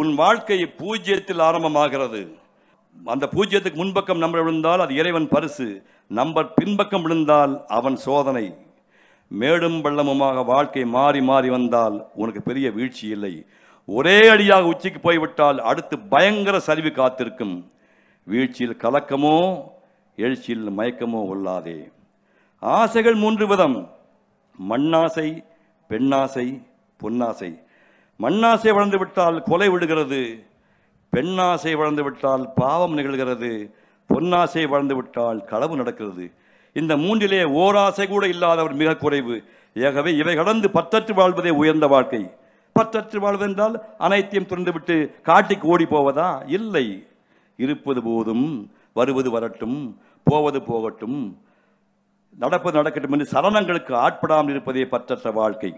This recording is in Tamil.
உன் வாழ்க்கை பூஜ்ஜியத்தில் ஆரம்பமாகிறது அந்த பூஜ்ஜியத்துக்கு முன்பக்கம் நம்ம விழுந்தால் அது இறைவன் பரிசு நம்பர் பின்பக்கம் விழுந்தால் அவன் சோதனை மேடும் பள்ளமுமாக வாழ்க்கை மாறி மாறி வந்தால் உனக்கு பெரிய வீழ்ச்சி இல்லை ஒரே அடியாக உச்சிக்கு போய்விட்டால் அடுத்து பயங்கர சரிவு காத்திருக்கும் வீழ்ச்சியில் கலக்கமோ எழுச்சியில் மயக்கமோ உள்ளாதே ஆசைகள் மூன்று விதம் மண்ணாசை பெண்ணாசை பொன்னாசை மண்ணாசை வளர்ந்து விட்டால் கொலை விடுகிறது பெண்ணாசை வளர்ந்து விட்டால் பாவம் நிகழ்கிறது பொன்னாசை வளர்ந்து விட்டால் களவு நடக்கிறது இந்த மூன்றிலே ஓராசை கூட இல்லாதவர் மிக குறைவு ஆகவே இவை கடந்து பத்தற்று வாழ்வதே உயர்ந்த வாழ்க்கை பற்றற்று வாழ்வென்றால் அனைத்தையும் துறந்துவிட்டு காட்டிக்கு ஓடி போவதா இல்லை இருப்பது போதும் வருவது வரட்டும் போவது போகட்டும் நடப்பது நடக்கட்டும் என்று சரணங்களுக்கு ஆட்படாமல் இருப்பதே பற்றற்ற வாழ்க்கை